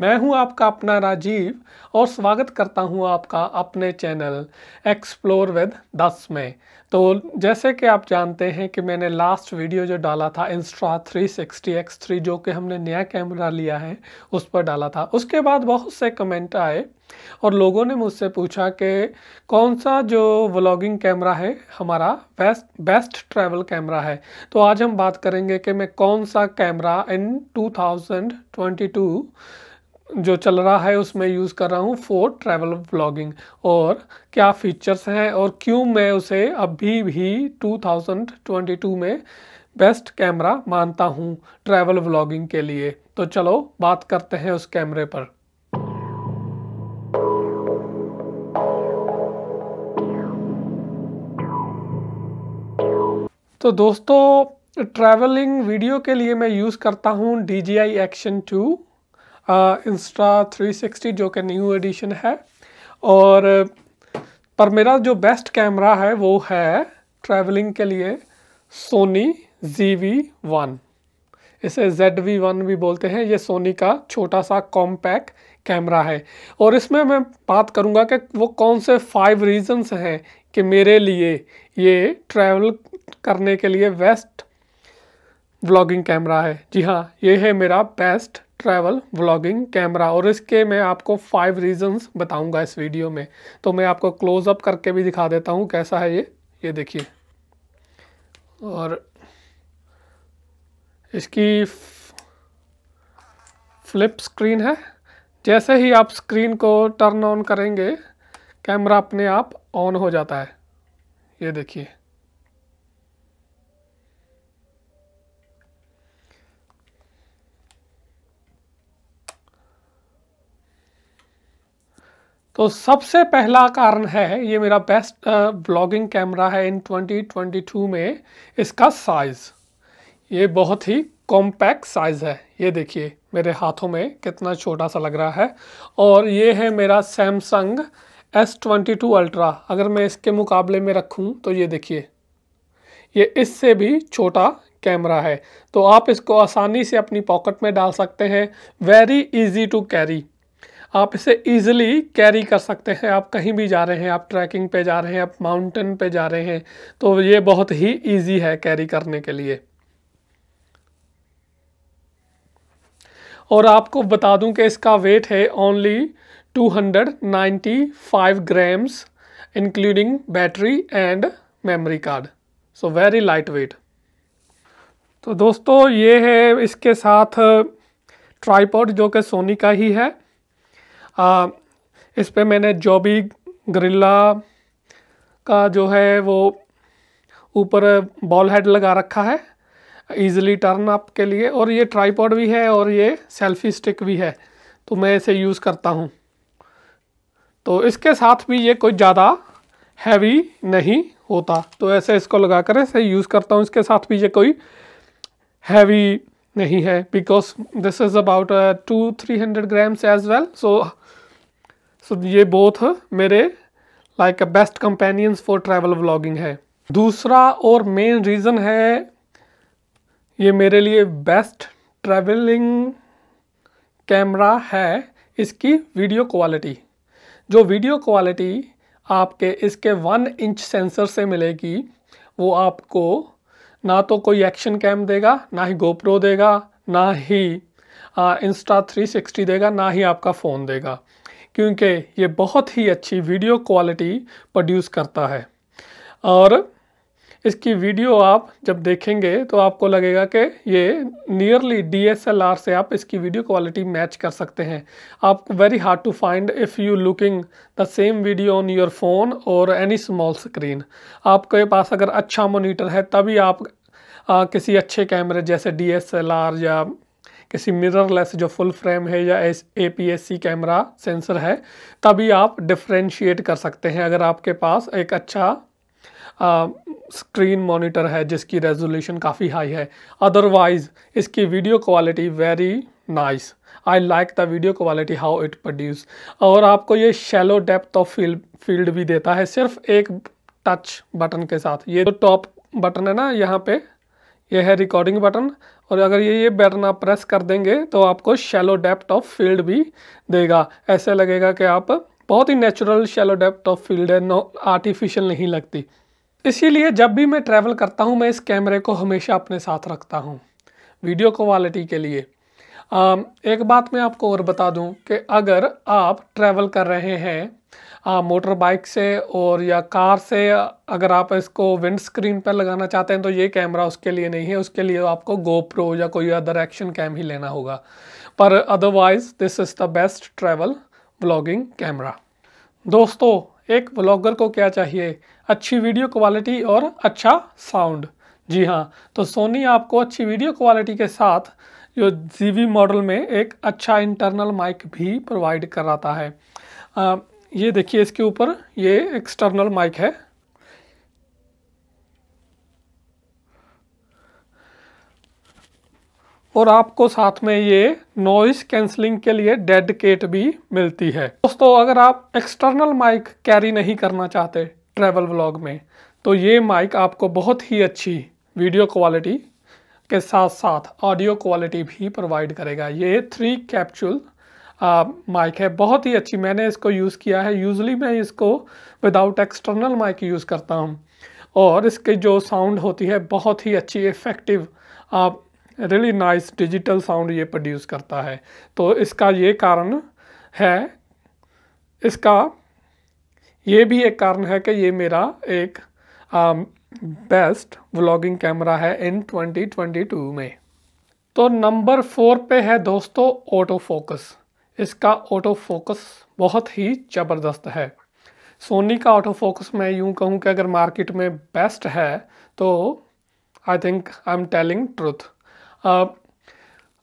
मैं हूं आपका अपना राजीव और स्वागत करता हूं आपका अपने चैनल एक्सप्लोर विद दस में तो जैसे कि आप जानते हैं कि मैंने लास्ट वीडियो जो डाला था इंस्ट्रा 360x3 जो कि हमने नया कैमरा लिया है उस पर डाला था उसके बाद बहुत से कमेंट आए और लोगों ने मुझसे पूछा कि कौन सा जो व्लॉगिंग कैमरा है हमारा बेस्ट बेस्ट ट्रैवल कैमरा है तो आज हम बात करेंगे कि मैं कौन सा कैमरा इन टू जो चल रहा है उसमें यूज़ कर रहा हूँ फॉर ट्रैवल ब्लॉगिंग और क्या फीचर्स हैं और क्यों मैं उसे अभी भी 2022 में बेस्ट कैमरा मानता हूँ ट्रैवल ब्लॉगिंग के लिए तो चलो बात करते हैं उस कैमरे पर तो दोस्तों ट्रैवलिंग वीडियो के लिए मैं यूज़ करता हूँ DJI Action action two insta three sixty जो कि न्यू एडिशन है और पर मेरा जो बेस्ट कैमरा है वो है ट्रैवलिंग के लिए सोनी जी वी वन इसे जेड वी वन भी बोलते हैं ये सोनी का छोटा सा कॉम्पैक्ट कैमरा है और इसमें मैं बात करूंगा कि वो कौन से फाइव रीजंस हैं कि मेरे लिए ये ट्रैवल करने के लिए बेस्ट व्लॉगिंग कैमरा है जी हाँ ये है मेरा बेस्ट ट्रैवल व्लॉगिंग कैमरा और इसके मैं आपको फाइव रीजंस बताऊंगा इस वीडियो में तो मैं आपको क्लोजअप करके भी दिखा देता हूँ कैसा है ये ये देखिए और इसकी फ्लिप स्क्रीन है जैसे ही आप स्क्रीन को टर्न ऑन करेंगे कैमरा अपने आप ऑन हो जाता है ये देखिए तो सबसे पहला कारण है ये मेरा बेस्ट ब्लॉगिंग कैमरा है इन 2022 में इसका साइज़ ये बहुत ही कॉम्पैक्ट साइज़ है ये देखिए मेरे हाथों में कितना छोटा सा लग रहा है और ये है मेरा Samsung S twenty two Ultra अगर मैं इसके मुकाबले में रखूँ तो ये देखिए ये इससे भी छोटा कैमरा है तो आप इसको आसानी से अपनी पॉकेट में डाल सकते हैं वेरी इजी टू कैरी आप इसे ईजिली कैरी कर सकते हैं आप कहीं भी जा रहे हैं आप ट्रैकिंग पे जा रहे हैं आप माउंटेन पे जा रहे हैं तो ये बहुत ही ईजी है कैरी करने के लिए और आपको बता दूं कि इसका वेट है only 295 grams including battery and memory card so very light weight तो दोस्तों ये है इसके साथ ट्राईपॉड जो कि सोनी का ही है आ, इस पर मैंने जॉबी ग्रिल्ला का जो है वो ऊपर बॉल हेड लगा रखा है ईजिली टर्न अप के लिए और ये ट्राईपॉड भी है और ये सेल्फी स्टिक भी है तो मैं इसे यूज़ करता हूँ तो इसके साथ भी ये कोई ज़्यादा हैवी नहीं होता तो ऐसे इसको लगा कर ऐसे यूज़ करता हूँ इसके साथ भी ये कोई हैवी नहीं है because this is about two three hundred grams as well so so ये बोथ मेरे like best companions for travel vlogging है दूसरा और मेन रीज़न है ये मेरे लिए बेस्ट ट्रैवलिंग कैमरा है इसकी वीडियो क्वालिटी जो वीडियो क्वालिटी आपके इसके वन इंच सेंसर से मिलेगी वो आपको ना तो कोई एक्शन कैम देगा ना ही गोप्रो देगा ना ही इंस्टा थ्री सिक्सटी देगा ना ही आपका फ़ोन देगा क्योंकि ये बहुत ही अच्छी वीडियो क्वालिटी प्रोड्यूस करता है और इसकी वीडियो आप जब देखेंगे तो आपको लगेगा कि ये नियरली डीएसएलआर से आप इसकी वीडियो क्वालिटी मैच कर सकते हैं आप very hard to find if you looking the same video on your phone और एनी स्मॉल स्क्रीन आपके पास अगर अच्छा मोनीटर है तभी आप आ, किसी अच्छे कैमरे जैसे आर या किसी मिररलेस जो फुल फ्रेम है या S A P S C camera sensor है तभी आप डिफ्रेंशिएट कर सकते हैं अगर आपके पास एक अच्छा स्क्रीन मॉनिटर है जिसकी रेजोल्यूशन काफ़ी हाई है अदरवाइज इसकी video quality very nice I like the video quality how it produce और आपको ये shallow depth of field field भी देता है सिर्फ एक टच बटन के साथ ये जो टॉप बटन है ना यहाँ पे यह है रिकॉर्डिंग बटन और अगर ये ये बटन आप प्रेस कर देंगे तो आपको शैलो डेप्थ ऑफ फील्ड भी देगा ऐसा लगेगा कि आप बहुत ही natural shallow depth of field है नो आर्टिफिशियल नहीं लगती इसीलिए जब भी मैं ट्रैवल करता हूँ मैं इस कैमरे को हमेशा अपने साथ रखता हूँ वीडियो क्वालिटी के लिए Um, एक बात मैं आपको और बता दूं कि अगर आप ट्रैवल कर रहे हैं मोटर बाइक से और या कार से अगर आप इसको विंड स्क्रीन पर लगाना चाहते हैं तो ये कैमरा उसके लिए नहीं है उसके लिए आपको गोप्रो या कोई अदर एक्शन कैम ही लेना होगा पर otherwise this is the best travel blogging camera दोस्तों एक ब्लॉगर को क्या चाहिए अच्छी वीडियो क्वालिटी और अच्छा साउंड जी हाँ तो सोनी आपको अच्छी वीडियो क्वालिटी के साथ जो जी मॉडल में एक अच्छा इंटरनल माइक भी प्रोवाइड कराता है आ, ये देखिए इसके ऊपर ये एक्सटर्नल माइक है और आपको साथ में ये नॉइस कैंसलिंग के लिए डेड केट भी मिलती है दोस्तों अगर आप एक्सटर्नल माइक कैरी नहीं करना चाहते ट्रैवल व्लॉग में तो ये माइक आपको बहुत ही अच्छी वीडियो क्वालिटी के साथ साथ ऑडियो क्वालिटी भी प्रोवाइड करेगा ये थ्री कैप्चुल माइक है बहुत ही अच्छी मैंने इसको यूज़ किया है यूजली मैं इसको विदाउट एक्सटर्नल माइक यूज़ करता हूँ और इसकी जो साउंड होती है बहुत ही अच्छी effective really nice digital sound ये प्रोड्यूस करता है तो इसका ये कारण है इसका ये भी एक कारण है कि ये मेरा एक बेस्ट व्लॉगिंग कैमरा है इन 2022 में तो नंबर फोर पे है दोस्तों ऑटो फोकस इसका ऑटो फोकस बहुत ही ज़बरदस्त है सोनी का ऑटो फोकस मैं यूं कहूं कि अगर मार्केट में बेस्ट है तो I think I am telling truth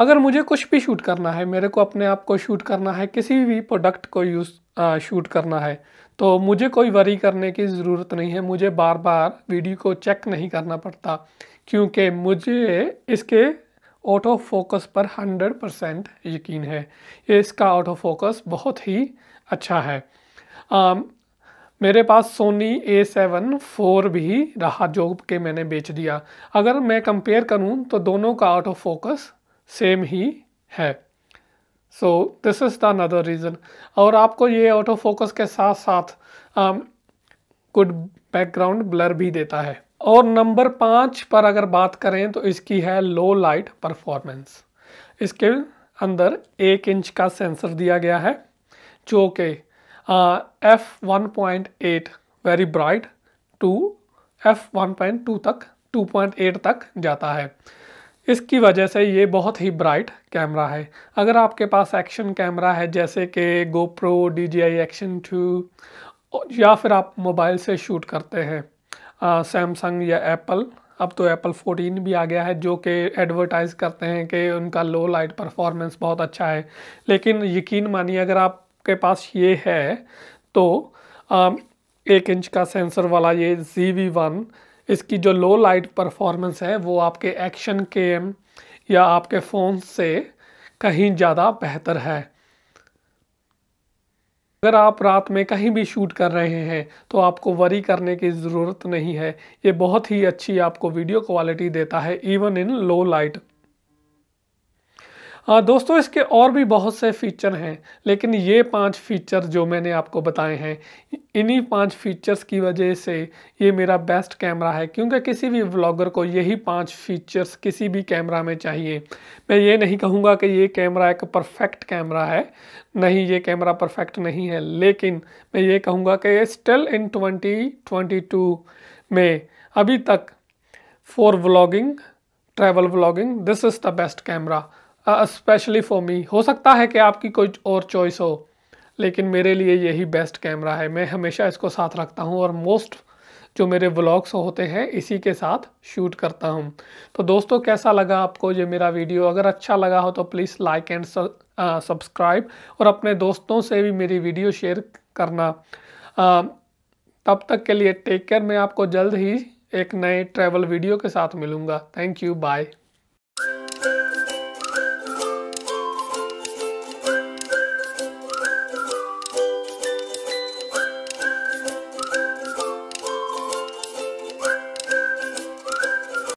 अगर मुझे कुछ भी शूट करना है मेरे को अपने आप को शूट करना है किसी भी प्रोडक्ट को यूज़ शूट करना है तो मुझे कोई वरी करने की ज़रूरत नहीं है मुझे बार बार वीडियो को चेक नहीं करना पड़ता क्योंकि मुझे इसके ऑटो फोकस पर 100 परसेंट यकीन है इसका ऑटो फोकस बहुत ही अच्छा है आ, मेरे पास सोनी ए सेवन फोर भी रहा जो के मैंने बेच दिया अगर मैं कंपेयर करूं तो दोनों का ऑटो फोकस सेम ही है so this is the another reason और आपको ये ऑटो फोकस के साथ साथ गुड बैकग्राउंड ब्लर भी देता है और नंबर पाँच पर अगर बात करें तो इसकी है लो लाइट परफॉर्मेंस इसके अंदर एक इंच का सेंसर दिया गया है जो कि F one point eight very bright to F one point two तक टू पॉइंट एट तक जाता है इसकी वजह से ये बहुत ही ब्राइट कैमरा है अगर आपके पास एक्शन कैमरा है जैसे कि गोप्रो डी एक्शन टू या फिर आप मोबाइल से शूट करते हैं सैमसंग या एप्पल अब तो एप्पल 14 भी आ गया है जो कि एडवर्टाइज़ करते हैं कि उनका लो लाइट परफॉर्मेंस बहुत अच्छा है लेकिन यकीन मानिए अगर आपके पास ये है तो आ, एक इंच का सेंसर वाला ये जी वी वन इसकी जो लो लाइट परफॉर्मेंस है वो आपके एक्शन के या आपके फ़ोन से कहीं ज़्यादा बेहतर है अगर आप रात में कहीं भी शूट कर रहे हैं तो आपको वरी करने की ज़रूरत नहीं है ये बहुत ही अच्छी आपको वीडियो क्वालिटी देता है इवन इन लो लाइट हाँ दोस्तों इसके और भी बहुत से फीचर हैं लेकिन ये पांच फीचर जो मैंने आपको बताए हैं इन्हीं पांच फीचर्स की वजह से ये मेरा बेस्ट कैमरा है क्योंकि किसी भी व्लॉगर को यही पांच फीचर्स किसी भी कैमरा में चाहिए मैं ये नहीं कहूँगा कि ये कैमरा एक परफेक्ट कैमरा है नहीं ये कैमरा परफेक्ट नहीं है लेकिन मैं ये कहूँगा कि स्टिल इन ट्वेंटी में अभी तक for vlogging travel vlogging this is the best camera specially for me हो सकता है कि आपकी कोई और चॉइस हो लेकिन मेरे लिए यही बेस्ट कैमरा है मैं हमेशा इसको साथ रखता हूँ और मोस्ट जो मेरे व्लॉग्स होते हैं इसी के साथ शूट करता हूँ तो दोस्तों कैसा लगा आपको ये मेरा वीडियो अगर अच्छा लगा हो तो प्लीज़ लाइक एंड सब्सक्राइब और अपने दोस्तों से भी मेरी वीडियो शेयर करना आ, तब तक के लिए टेक केयर मैं आपको जल्द ही एक नए ट्रैवल वीडियो के साथ मिलूँगा थैंक यू बाय